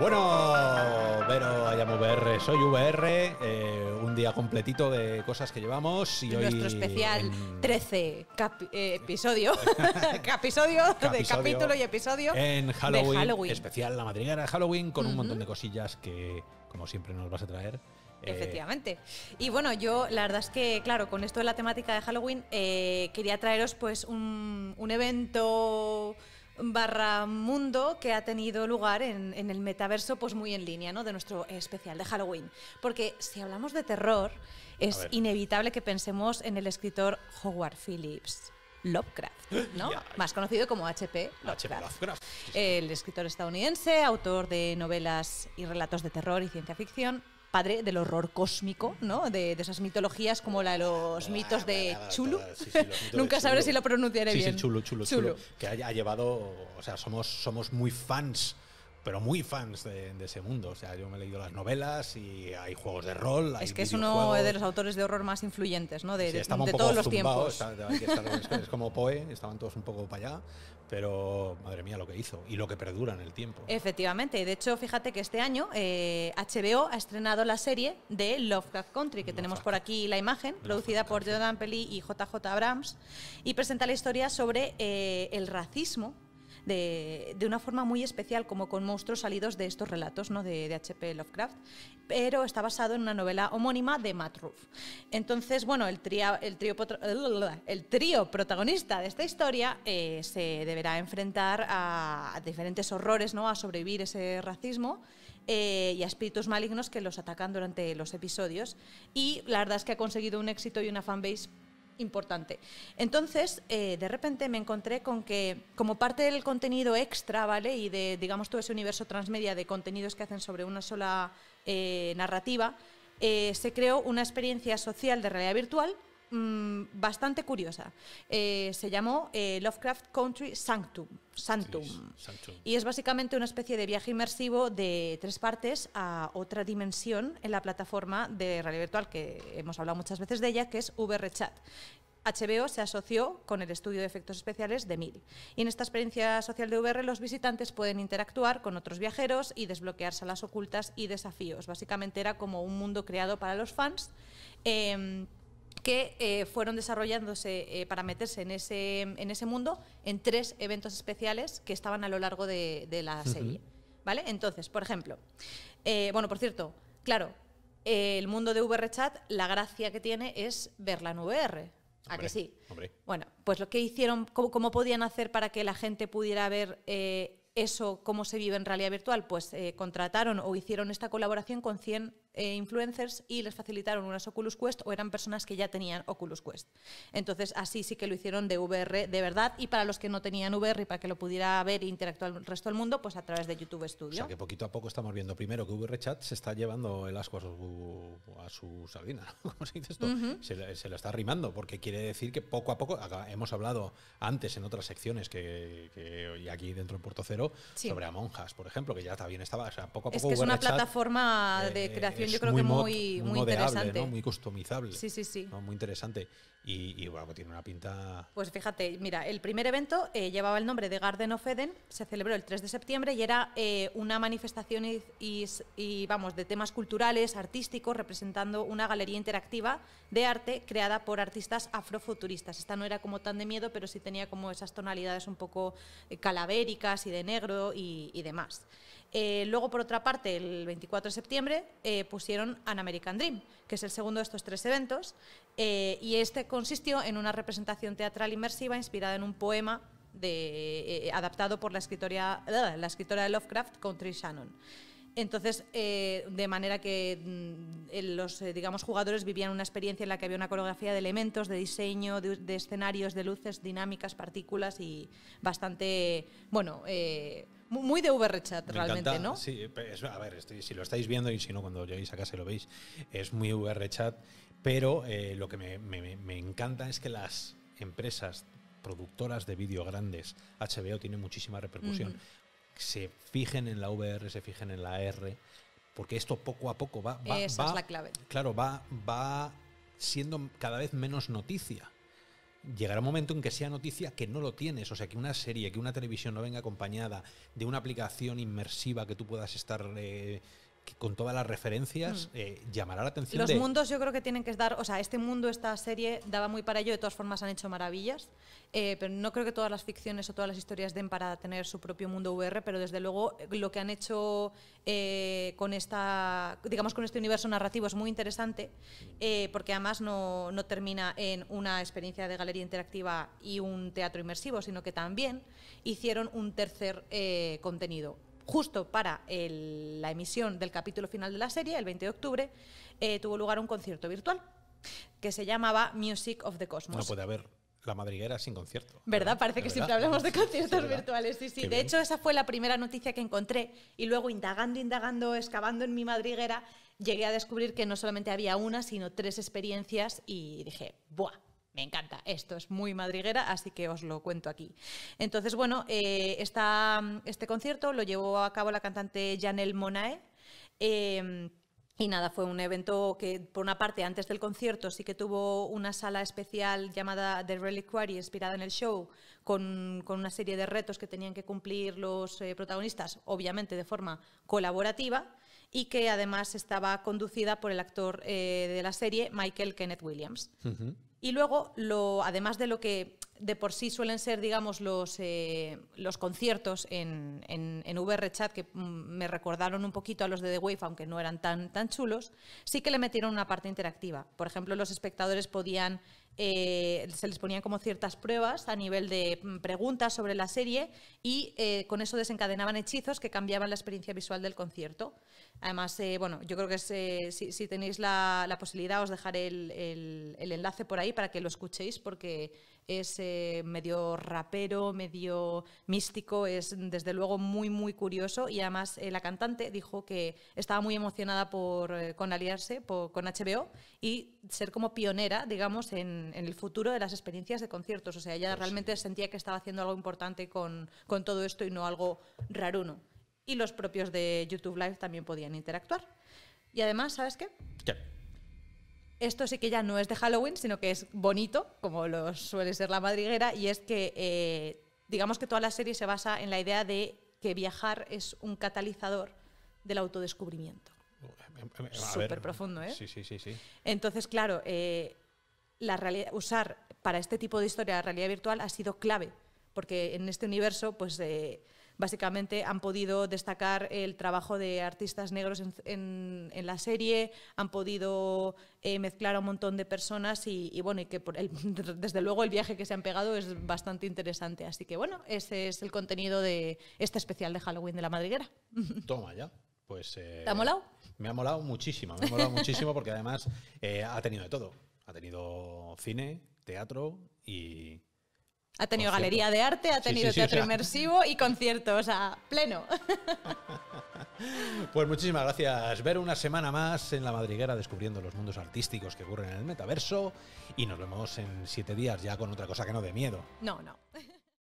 Bueno, Vero, llamo VR, soy VR, eh, un día completito de cosas que llevamos y, hoy... Nuestro especial 13 eh, episodio, episodio de capítulo y episodio en Halloween, de Halloween. especial La Madriguera de Halloween con un montón de cosillas que, como siempre, nos vas a traer. Eh, Efectivamente. Y bueno, yo la verdad es que, claro, con esto de la temática de Halloween, quería traeros pues un evento barra mundo que ha tenido lugar en, el metaverso, pues muy en línea, ¿no? De nuestro especial de Halloween. Porque si hablamos de terror, es inevitable que pensemos en el escritor Howard Phillips. Lovecraft, ¿no? Más conocido como HP Lovecraft. El escritor estadounidense, autor de novelas y relatos de terror y ciencia ficción, padre del horror cósmico, ¿no? De, esas mitologías como la, de los mitos de Chulu. Nunca sabré si lo pronunciaré bien. Sí, sí, Chulu, Chulu, Chulu. Que ha, llevado, o sea, somos, somos muy fans pero muy fans de, ese mundo. O sea, yo me he leído las novelas y hay juegos de rol. Hay es que es uno de los autores de horror más influyentes, ¿no? De, de, todos los tiempos. es como Poe, estaban todos un poco para allá, pero madre mía lo que hizo y lo que perdura en el tiempo. Efectivamente, de hecho, fíjate que este año HBO eh, ha estrenado la serie de Lovecraft Country, que tenemos por aquí la imagen, producida por Jordan Peli y JJ Abrams, y presenta la historia sobre eh, el racismo de, una forma muy especial, como con monstruos salidos de estos relatos ¿no? de, H.P. Lovecraft, pero está basado en una novela homónima de Matt Entonces, bueno, el, el, trío, protagonista de esta historia eh, se deberá enfrentar a, diferentes horrores, ¿no? a sobrevivir ese racismo eh, y a espíritus malignos que los atacan durante los episodios. Y la verdad es que ha conseguido un éxito y una fanbase importante. Entonces, eh, de repente me encontré con que, como parte del contenido extra, ¿vale? Y de, digamos, todo ese universo transmedia de contenidos que hacen sobre una sola eh, narrativa, eh, se creó una experiencia social de realidad virtual Mm, bastante curiosa. Eh, se llamó eh, Lovecraft Country Sanctum. Sanctum. Y es básicamente una especie de viaje inmersivo de tres partes a otra dimensión en la plataforma de realidad virtual que hemos hablado muchas veces de ella, que es VRChat. HBO se asoció con el estudio de efectos especiales de Mil. Y en esta experiencia social de VR los visitantes pueden interactuar con otros viajeros y desbloquear salas ocultas y desafíos. Básicamente era como un mundo creado para los fans. Em, que eh, fueron desarrollándose eh, para meterse en ese, en ese mundo en tres eventos especiales que estaban a lo largo de, la serie. ¿Vale? Entonces, por ejemplo, eh, bueno, por cierto, claro, el mundo de VRChat, la gracia que tiene es verla en VR. ¿A que sí? Hombre. Bueno, pues lo que hicieron, cómo, cómo, podían hacer para que la gente pudiera ver eso, cómo se vive en realidad virtual, pues contrataron o hicieron esta colaboración con 100 eh, influencers y les facilitaron unas Oculus Quest o eran personas que ya tenían Oculus Quest. Entonces, así sí que lo hicieron de VR de verdad y para los que no tenían VR y para que lo pudiera ver e interactuar el resto del mundo, pues a través de YouTube Studio. O sea que poquito a poco estamos viendo primero que VR Chat se está llevando el asco a su, a su ¿cómo se dice esto? se, lo está rimando porque quiere decir que poco a poco, hemos hablado antes en otras secciones que, que y aquí dentro del Puerto Cero sobre a monjas por ejemplo, que ya también estaba, o sea, poco a poco. Es que una plataforma de eh, creación yo creo que muy, muy, interesante. Muy customizable. Sí, sí, sí. Muy interesante. Y, tiene una pinta. Pues fíjate, mira, el primer evento eh, llevaba el nombre de Garden of Eden, se celebró el 3 de septiembre y era eh, una manifestación y, vamos, de temas culturales, artísticos, representando una galería interactiva de arte creada por artistas afrofuturistas. Esta no era como tan de miedo, pero sí tenía como esas tonalidades un poco eh, calabéricas y de negro y demás. Eh, luego, por otra parte, el 24 de septiembre eh, pusieron An American Dream, que es el segundo de estos tres eventos, eh, y este consistió en una representación teatral inmersiva inspirada en un poema de, adaptado por la escritora, la escritora de Lovecraft, Country Shannon. Entonces, de manera que mm, los digamos, jugadores vivían una experiencia en la que había una coreografía de elementos, de diseño, de, escenarios, de luces, dinámicas, partículas y bastante, bueno, muy de VRChat chat realmente, ¿no? Sí, a ver, este, si lo estáis viendo y si no, cuando lleguéis a casa lo veis, es muy chat Pero eh, lo que me, me, encanta es que las empresas productoras de vídeo grandes, HBO tiene muchísima repercusión, se fijen en la VR, se fijen en la R, porque esto poco a poco va... va es la clave. Claro, va, va siendo cada vez menos noticia llegará un momento en que sea noticia que no lo tienes. O sea, que una serie, que una televisión no venga acompañada de una aplicación inmersiva que tú puedas estar eh, con todas las referencias hmm. eh, llamará la atención. Los mundos yo creo que tienen que dar, o sea, este mundo, esta serie daba muy para ello, de todas formas han hecho maravillas, eh, pero no creo que todas las ficciones o todas las historias den para tener su propio mundo VR, pero desde luego eh, lo que han hecho con esta, digamos, con este universo narrativo es muy interesante, porque además no, termina en una experiencia de galería interactiva y un teatro inmersivo, sino que también hicieron un tercer contenido, justo para la emisión del capítulo final de la serie, el 20 de octubre, eh, tuvo lugar un concierto virtual que se llamaba Music of the Cosmos. No puede haber la madriguera sin concierto. ¿Verdad? Parece que siempre hablamos de conciertos virtuales. Sí, sí. de hecho, esa fue la primera noticia que encontré. Y luego, indagando, indagando, excavando en mi madriguera, llegué a descubrir que no solamente había una, sino tres experiencias. Y dije, ¡buah! me encanta. Esto es muy madriguera, así que os lo cuento aquí. Entonces, bueno, eh, este concierto lo llevó a cabo la cantante Janelle Monae. Em, y nada, fue un evento que, por una parte, antes del concierto sí que tuvo una sala especial llamada The Reliquary, inspirada en el show, con, una serie de retos que tenían que cumplir los eh, protagonistas, obviamente de forma colaborativa, y que además estaba conducida por el actor eh, de la serie, Michael Kenneth Williams. Y luego, lo, además de lo que de por sí suelen ser, digamos, los, eh, los conciertos en, en, en VRChat que mm, me recordaron un poquito a los de The Wave, aunque no eran tan, tan chulos, sí que le metieron una parte interactiva. Por ejemplo, los espectadores podían, eh, se les ponían como ciertas pruebas a nivel de mm, preguntas sobre la serie y eh, con eso desencadenaban hechizos que cambiaban la experiencia visual del concierto. Además, bueno, yo creo que si, tenéis la, posibilidad os dejaré el, el enlace por ahí para que lo escuchéis porque es eh, medio rapero, medio místico, es desde luego muy, muy curioso y además eh, la cantante dijo que estaba muy emocionada por, eh, con aliarse con HBO y ser como pionera, digamos, en, el futuro de las experiencias de conciertos. O sea, ella pues realmente sentía que estaba haciendo algo importante con, todo esto y no algo raruno. Y los propios de YouTube Live también podían interactuar. Y además, ¿sabes ¿Qué? Esto sí que ya no es de Halloween, sino que es bonito, como lo suele ser la madriguera, y es que eh, digamos que toda la serie se basa en la idea de que viajar es un catalizador del autodescubrimiento. Súper profundo, ¿eh? Sí, sí, sí. Entonces, claro, eh, la usar para este tipo de historia la realidad virtual ha sido clave, porque en este universo, pues... Eh, básicamente han podido destacar el trabajo de artistas negros en, la serie, han podido eh, mezclar a un montón de personas y, bueno, y que desde luego el viaje que se han pegado es bastante interesante. Así que bueno, ese es el contenido de este especial de Halloween de la madriguera. Toma ya. Pues, eh, ¿Te ha molado? Me ha molado muchísimo, me ha molado muchísimo porque además eh, ha tenido de todo. Ha tenido cine, teatro y, ha tenido galería de arte, ha tenido teatro inmersivo y conciertos, o sea, pleno. pues muchísimas gracias. Ver una semana más en la madriguera descubriendo los mundos artísticos que ocurren en el metaverso y nos vemos en siete días ya con otra cosa que no dé miedo. No, no.